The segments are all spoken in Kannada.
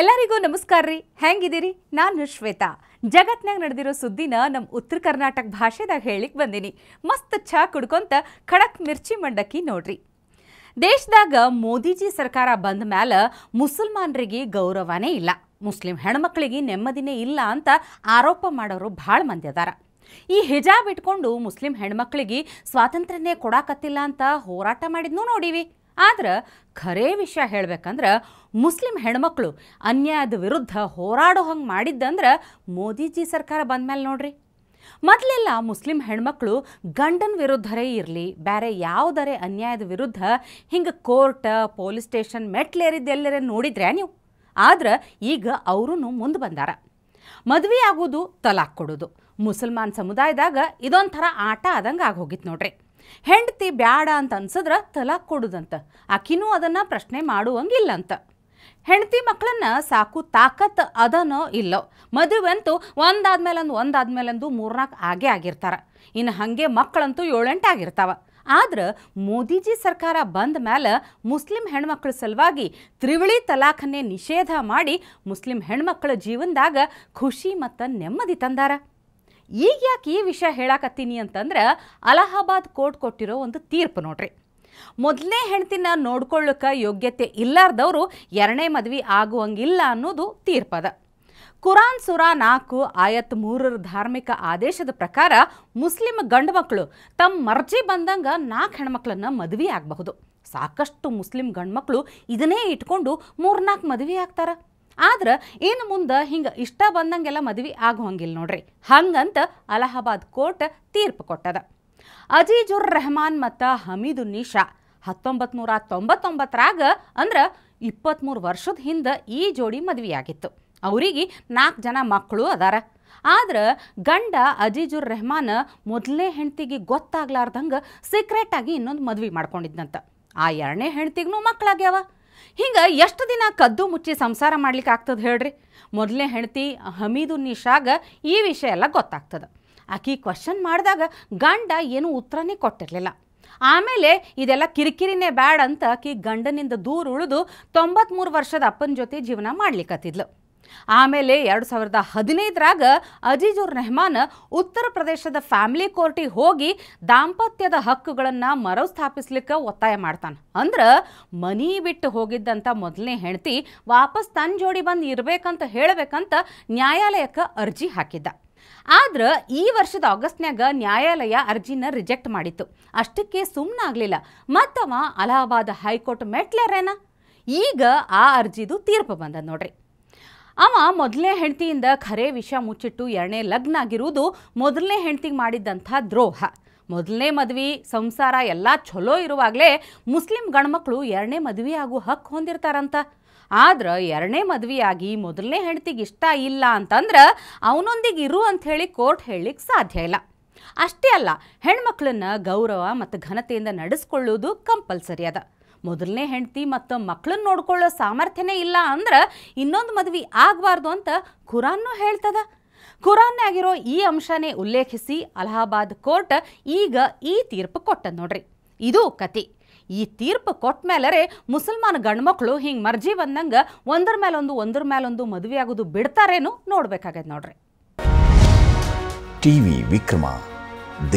ಎಲ್ಲರಿಗೂ ನಮಸ್ಕಾರ ರೀ ಹೆಂಗಿದ್ದೀರಿ ನಾನು ಶ್ವೇತಾ ಜಗತ್ನಾಗ ನಡೆದಿರೋ ಸುದ್ದಿನ ನಮ್ಮ ಉತ್ತರ ಕರ್ನಾಟಕ ಭಾಷೆದಾಗ ಹೇಳಿಕ್ ಬಂದಿನಿ ಮಸ್ತ್ ಛಾ ಕುಡ್ಕೊಂತ ಖಡಕ್ ಮಿರ್ಚಿ ಮಂಡಕ್ಕಿ ನೋಡ್ರಿ ದೇಶದಾಗ ಮೋದಿಜಿ ಸರ್ಕಾರ ಬಂದ ಮ್ಯಾಲ ಮುಸಲ್ಮಾನರಿಗೆ ಗೌರವನೇ ಇಲ್ಲ ಮುಸ್ಲಿಂ ಹೆಣ್ಮಕ್ಳಿಗೆ ನೆಮ್ಮದಿನೇ ಇಲ್ಲ ಅಂತ ಆರೋಪ ಮಾಡೋರು ಭಾಳ ಮಂದಿ ಅದಾರ ಈ ಹಿಜಾಬ್ ಇಟ್ಕೊಂಡು ಮುಸ್ಲಿಂ ಹೆಣ್ಮಕ್ಳಿಗೆ ಸ್ವಾತಂತ್ರ್ಯನೇ ಕೊಡಾಕತ್ತಿಲ್ಲ ಅಂತ ಹೋರಾಟ ಮಾಡಿದ್ನೂ ನೋಡಿವಿ ಆದ್ರೆ ಖರೆ ವಿಷಯ ಹೇಳಬೇಕಂದ್ರೆ ಮುಸ್ಲಿಂ ಹೆಣ್ಮಕ್ಳು ಅನ್ಯಾಯದ ವಿರುದ್ಧ ಹೋರಾಡೋ ಹಂಗೆ ಮಾಡಿದ್ದಂದ್ರೆ ಮೋದಿಜಿ ಸರ್ಕಾರ ಬಂದ ಮೇಲೆ ನೋಡ್ರಿ ಮೊದಲೆಲ್ಲ ಮುಸ್ಲಿಂ ಹೆಣ್ಮಕ್ಳು ಗಂಡನ ವಿರುದ್ಧರೇ ಇರಲಿ ಬೇರೆ ಯಾವುದರೇ ಅನ್ಯಾಯದ ವಿರುದ್ಧ ಹಿಂಗೆ ಕೋರ್ಟ್ ಪೊಲೀಸ್ ಸ್ಟೇಷನ್ ಮೆಟ್ಲೇರಿದ್ದೆಲ್ಲರ ನೋಡಿದ್ರೆ ನೀವು ಆದ್ರೆ ಈಗ ಅವರೂ ಮುಂದೆ ಬಂದಾರ ಮದುವೆ ಆಗೋದು ತಲಾಖ್ ಕೊಡೋದು ಮುಸಲ್ಮಾನ್ ಸಮುದಾಯದಾಗ ಇದೊಂಥರ ಆಟ ಆದಂಗೆ ಆಗೋಗಿತ್ತು ನೋಡ್ರಿ ಹೆಂಡತಿ ಬ್ಯಾಡ ಅಂತ ಅನ್ಸಿದ್ರೆ ತಲಾಕ್ ಕೊಡುದಂತ ಆಕಿನೂ ಅದನ್ನು ಪ್ರಶ್ನೆ ಮಾಡುವಂಗಿಲ್ಲಂತ ಹೆಂಡತಿ ಮಕ್ಕಳನ್ನ ಸಾಕು ತಾಕತ್ ಅದನೋ ಇಲ್ಲೋ ಮದುವೆ ಅಂತೂ ಒಂದಾದ್ಮೇಲಂದು ಒಂದಾದ್ಮೇಲಂದು ಮೂರ್ನಾಲ್ಕು ಆಗೇ ಆಗಿರ್ತಾರೆ ಇನ್ನು ಹಾಗೆ ಮಕ್ಕಳಂತೂ ಏಳೆಂಟು ಆಗಿರ್ತಾವ ಆದ್ರೆ ಮೋದಿಜಿ ಸರ್ಕಾರ ಬಂದ ಮೇಲೆ ಮುಸ್ಲಿಂ ಹೆಣ್ಮಕ್ಳ ಸಲುವಾಗಿ ತ್ರಿವಳಿ ತಲಾಖನ್ನೇ ನಿಷೇಧ ಮಾಡಿ ಮುಸ್ಲಿಂ ಹೆಣ್ಮಕ್ಳ ಜೀವನದಾಗ ಖುಷಿ ಮತ್ತು ನೆಮ್ಮದಿ ತಂದಾರ ಈಗ ಯಾಕೆ ಈ ವಿಷಯ ಹೇಳಾಕತ್ತೀನಿ ಅಂತಂದ್ರೆ ಅಲಹಾಬಾದ್ ಕೋರ್ಟ್ ಕೊಟ್ಟಿರೋ ಒಂದು ತೀರ್ಪು ನೋಡ್ರಿ ಮೊದಲನೇ ಹೆಂಡತಿನ ನೋಡ್ಕೊಳ್ಳೋಕೆ ಯೋಗ್ಯತೆ ಇಲ್ಲಾರ್ದವರು ಎರಡನೇ ಮದುವೆ ಆಗುವಂಗಿಲ್ಲ ಅನ್ನೋದು ತೀರ್ಪದ ಕುರಾನ್ ಸುರಾ ನಾಲ್ಕು ಆಯತ್ ಮೂರರ ಧಾರ್ಮಿಕ ಆದೇಶದ ಪ್ರಕಾರ ಮುಸ್ಲಿಂ ಗಂಡು ಮಕ್ಕಳು ತಮ್ಮ ಮರ್ಜಿ ಬಂದಂಗ ನಾಲ್ಕು ಹೆಣ್ಮಕ್ಳನ್ನ ಮದುವೆ ಆಗಬಹುದು ಸಾಕಷ್ಟು ಮುಸ್ಲಿಂ ಗಂಡು ಮಕ್ಕಳು ಇದನ್ನೇ ಇಟ್ಕೊಂಡು ಮೂರ್ನಾಲ್ಕು ಮದುವೆ ಆಗ್ತಾರೆ ಆದ್ರೆ ಇನ್ನು ಮುಂದೆ ಹಿಂಗೆ ಇಷ್ಟ ಬಂದಂಗೆಲ್ಲ ಮದುವೆ ಆಗುವಂಗಿಲ್ಲ ನೋಡ್ರಿ ಹಂಗಂತ ಅಲಹಾಬಾದ್ ಕೋರ್ಟ್ ತೀರ್ಪು ಕೊಟ್ಟದ ಅಜೀಜುರ್ ರೆಹಮಾನ್ ಮತ್ತು ಹಮೀದು ನಿಶಾ ಹತ್ತೊಂಬತ್ತು ನೂರ ತೊಂಬತ್ತೊಂಬತ್ತರಾಗ ಅಂದ್ರೆ ಇಪ್ಪತ್ತ್ಮೂರು ವರ್ಷದ ಹಿಂದೆ ಈ ಜೋಡಿ ಮದುವೆಯಾಗಿತ್ತು ಅವರಿಗೆ ನಾಲ್ಕು ಜನ ಮಕ್ಕಳು ಅದಾರ ಆದ್ರೆ ಗಂಡ ಅಜೀಜುರ್ ರೆಹಮಾನ್ ಮೊದಲನೇ ಹೆಂಡ್ತಿಗೆ ಗೊತ್ತಾಗ್ಲಾರ್ದಂಗೆ ಆಗಿ ಇನ್ನೊಂದು ಮದುವೆ ಮಾಡ್ಕೊಂಡಿದ್ನಂತ ಆ ಎರಡನೇ ಹೆಂಡ್ತಿಗೂ ಮಕ್ಕಳಾಗ್ಯಾವ ಹಿಂಗೆ ಎಷ್ಟು ದಿನ ಕದ್ದು ಮುಚ್ಚಿ ಸಂಸಾರ ಮಾಡ್ಲಿಕ್ಕೆ ಆಗ್ತದೆ ಹೇಳ್ರಿ ಮೊದಲನೇ ಹೆಂಡತಿ ಹಮೀದು ನಿಶಾಗ ಈ ವಿಷಯ ಎಲ್ಲ ಗೊತ್ತಾಗ್ತದೆ ಆಕಿ ಕ್ವಶನ್ ಮಾಡಿದಾಗ ಗಂಡ ಏನೂ ಉತ್ತರನೇ ಕೊಟ್ಟಿರಲಿಲ್ಲ ಆಮೇಲೆ ಇದೆಲ್ಲ ಕಿರಿಕಿರಿನೇ ಬ್ಯಾಡ್ ಅಂತ ಆಕಿ ಗಂಡನಿಂದ ದೂರ ಉಳಿದು ತೊಂಬತ್ತ್ಮೂರು ವರ್ಷದ ಅಪ್ಪನ ಜೊತೆ ಜೀವನ ಮಾಡ್ಲಿಕ್ಕತ್ತಿದ್ಲು ಆಮೇಲೆ ಎರಡು ಸಾವಿರದ ಹದಿನೈದರಾಗ ಅಜೀಜುರ್ ರೆಹಮಾನ್ ಉತ್ತರ ಪ್ರದೇಶದ ಫ್ಯಾಮಿಲಿ ಕೋರ್ಟಿಗೆ ಹೋಗಿ ದಾಂಪತ್ಯದ ಹಕ್ಕುಗಳನ್ನು ಮರುಸ್ಥಾಪಿಸ್ಲಿಕ್ಕೆ ಒತ್ತಾಯ ಮಾಡ್ತಾನೆ ಅಂದ್ರೆ ಮನಿ ಬಿಟ್ಟು ಹೋಗಿದ್ದಂಥ ಮೊದಲನೇ ಹೆಂಡತಿ ವಾಪಸ್ ತನ್ನ ಜೋಡಿ ಬಂದು ಇರಬೇಕಂತ ಹೇಳಬೇಕಂತ ನ್ಯಾಯಾಲಯಕ್ಕೆ ಅರ್ಜಿ ಹಾಕಿದ್ದ ಆದ್ರೆ ಈ ವರ್ಷದ ಆಗಸ್ಟ್ನ್ಯಾಗ ನ್ಯಾಯಾಲಯ ಅರ್ಜಿನ ರಿಜೆಕ್ಟ್ ಮಾಡಿತ್ತು ಅಷ್ಟಕ್ಕೆ ಸುಮ್ಮನಾಗ್ಲಿಲ್ಲ ಮತ್ತವ ಅಲಹಾಬಾದ್ ಹೈಕೋರ್ಟ್ ಮೆಟ್ಲರೇನ ಈಗ ಆ ಅರ್ಜಿದು ತೀರ್ಪು ಬಂದ ನೋಡ್ರಿ ಅವ ಮೊದಲನೇ ಹೆಂಡತಿಯಿಂದ ಖರೆ ವಿಷ ಮುಚ್ಚಿಟ್ಟು ಎರಡನೇ ಲಗ್ನ ಆಗಿರುವುದು ಮೊದಲನೇ ಹೆಂಡತಿಗೆ ಮಾಡಿದ್ದಂಥ ದ್ರೋಹ ಮೊದಲನೇ ಮದುವೆ ಸಂಸಾರ ಎಲ್ಲ ಛಲೋ ಇರುವಾಗಲೇ ಮುಸ್ಲಿಂ ಗಣಮಕ್ಕಳು ಎರಡನೇ ಮದುವೆ ಹಕ್ ಹಕ್ಕು ಹೊಂದಿರ್ತಾರಂತ ಆದ್ರೆ ಎರಡನೇ ಮದುವೆಯಾಗಿ ಮೊದಲನೇ ಹೆಂಡತಿಗೆ ಇಷ್ಟ ಇಲ್ಲ ಅಂತಂದ್ರೆ ಅವನೊಂದಿಗೆ ಇರು ಹೇಳಿ ಕೋರ್ಟ್ ಹೇಳಲಿಕ್ಕೆ ಸಾಧ್ಯ ಇಲ್ಲ ಅಷ್ಟೇ ಅಲ್ಲ ಹೆಣ್ಮಕ್ಳನ್ನ ಗೌರವ ಮತ್ತು ಘನತೆಯಿಂದ ನಡೆಸ್ಕೊಳ್ಳೋದು ಕಂಪಲ್ಸರಿ ಅದ ಮೊದಲನೇ ಹೆಂಡತಿ ಮತ್ತು ಮಕ್ಕಳನ್ನ ನೋಡ್ಕೊಳ್ಳೋ ಸಾಮರ್ಥ್ಯನೇ ಇಲ್ಲ ಅಂದ್ರೆ ಇನ್ನೊಂದು ಮದುವೆ ಆಗಬಾರ್ದು ಅಂತ ಖುರಾನ್ನು ಹೇಳ್ತದ ಖುರಾನ್ನಾಗಿರೋ ಈ ಅಂಶನೇ ಉಲ್ಲೇಖಿಸಿ ಅಲಹಾಬಾದ್ ಕೋರ್ಟ್ ಈಗ ಈ ತೀರ್ಪು ಕೊಟ್ಟದ ನೋಡ್ರಿ ಇದು ಕತೆ ಈ ತೀರ್ಪು ಕೊಟ್ಟ ಮೇಲರೆ ಮುಸಲ್ಮಾನ ಗಂಡ್ಮಕ್ಳು ಹಿಂಗೆ ಮರ್ಜಿ ಬಂದಂಗೆ ಒಂದ್ರ ಮೇಲೊಂದು ಒಂದ್ರ ಮೇಲೊಂದು ಮದುವೆ ಆಗೋದು ಬಿಡ್ತಾರೇನು ನೋಡ್ಬೇಕಾಗೈತೆ ನೋಡ್ರಿ ವಿ ವಿಕ್ರಮ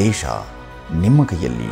ದೇಶ ನಿಮ್ಮ ಕೈಯಲ್ಲಿ